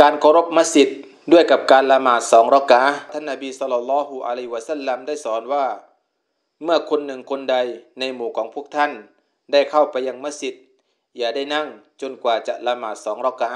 การเคารพมัสยิดด้วยกับการละหมาดสองรอกะท่านนบีสุลต่านลฮุอะลัยวะสัลลัมได้สอนว่า เมื่อคนหนึ่งคนใดในหมู่ของพวกท่าน ได้เข้าไปยังมัสยิดอย่าได้นั่งจนกว่าจะละหมาดสองรอกะ